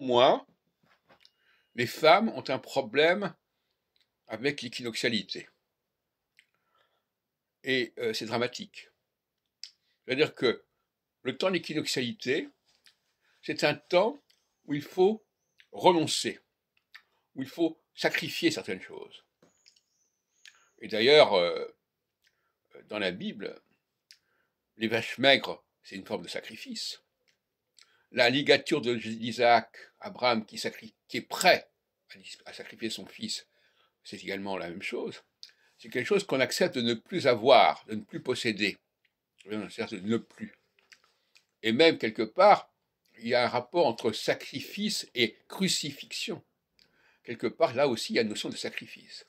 moi, les femmes ont un problème avec l'équinoxialité. Et euh, c'est dramatique. C'est-à-dire que le temps d'équinoxialité, c'est un temps où il faut renoncer, où il faut sacrifier certaines choses. Et d'ailleurs, euh, dans la Bible, les vaches maigres, c'est une forme de sacrifice la ligature de d'Isaac, Abraham qui, qui est prêt à, à sacrifier son fils, c'est également la même chose. C'est quelque chose qu'on accepte de ne plus avoir, de ne plus posséder. On euh, accepte de ne plus. Et même quelque part, il y a un rapport entre sacrifice et crucifixion. Quelque part, là aussi, il y a une notion de sacrifice.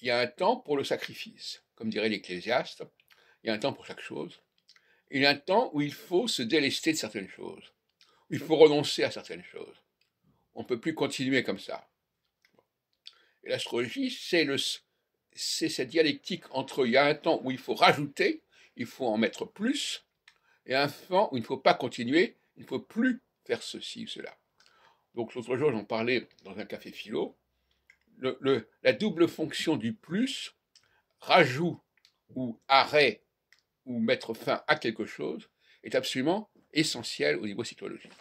Il y a un temps pour le sacrifice, comme dirait l'Ecclésiaste. Il y a un temps pour chaque chose il y a un temps où il faut se délester de certaines choses. Il faut renoncer à certaines choses. On ne peut plus continuer comme ça. Et l'astrologie, c'est cette dialectique entre il y a un temps où il faut rajouter, il faut en mettre plus, et un temps où il ne faut pas continuer, il ne faut plus faire ceci ou cela. Donc l'autre jour, j'en parlais dans un café philo, la double fonction du plus, rajout ou arrêt ou mettre fin à quelque chose est absolument essentiel au niveau psychologique.